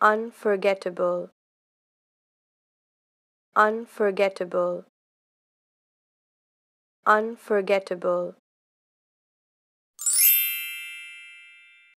unforgettable unforgettable unforgettable